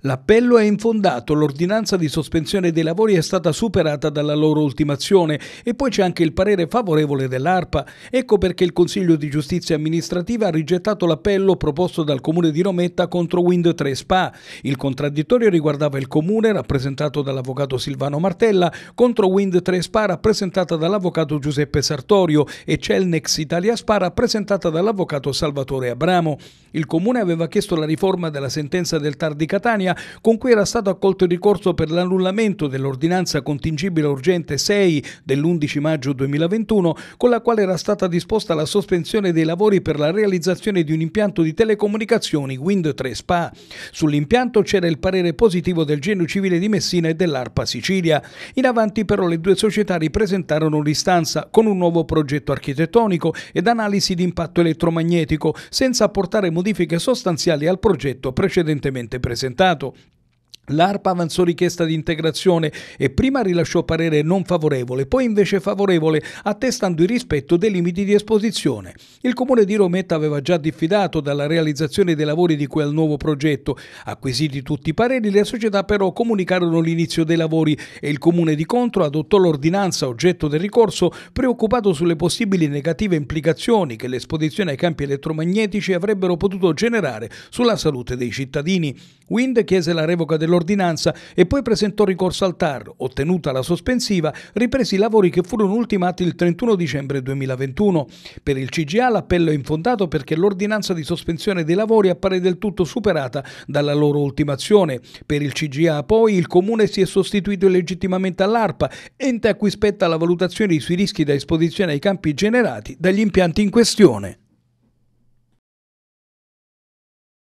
L'appello è infondato, l'ordinanza di sospensione dei lavori è stata superata dalla loro ultimazione e poi c'è anche il parere favorevole dell'ARPA. Ecco perché il Consiglio di Giustizia Amministrativa ha rigettato l'appello proposto dal Comune di Rometta contro Wind 3 Spa. Il contraddittorio riguardava il Comune, rappresentato dall'avvocato Silvano Martella, contro Wind 3 Spa, rappresentata dall'avvocato Giuseppe Sartorio, e Celnex Italia Spa, rappresentata dall'avvocato Salvatore Abramo. Il Comune aveva chiesto la riforma della sentenza del Tar di Catania Macedonia, con cui era stato accolto il ricorso per l'annullamento dell'ordinanza contingibile urgente 6 dell'11 maggio 2021, con la quale era stata disposta la sospensione dei lavori per la realizzazione di un impianto di telecomunicazioni Wind 3 Spa. Sull'impianto c'era il parere positivo del Genio Civile di Messina e dell'ARPA Sicilia. In avanti però le due società ripresentarono l'istanza con un nuovo progetto architettonico ed analisi di impatto elettromagnetico, senza apportare modifiche sostanziali al progetto precedentemente presentato. Stato L'ARPA avanzò richiesta di integrazione e prima rilasciò parere non favorevole, poi invece favorevole, attestando il rispetto dei limiti di esposizione. Il comune di Rometta aveva già diffidato dalla realizzazione dei lavori di quel nuovo progetto. Acquisiti tutti i pareri, le società però comunicarono l'inizio dei lavori e il comune di contro adottò l'ordinanza oggetto del ricorso, preoccupato sulle possibili negative implicazioni che l'esposizione ai campi elettromagnetici avrebbero potuto generare sulla salute dei cittadini. Wind chiese la revoca dell'ordinanza e poi presentò ricorso al TAR. Ottenuta la sospensiva, ripresi i lavori che furono ultimati il 31 dicembre 2021. Per il CGA l'appello è infondato perché l'ordinanza di sospensione dei lavori appare del tutto superata dalla loro ultimazione. Per il CGA poi il comune si è sostituito illegittimamente all'ARPA, ente a cui spetta la valutazione sui rischi da esposizione ai campi generati dagli impianti in questione.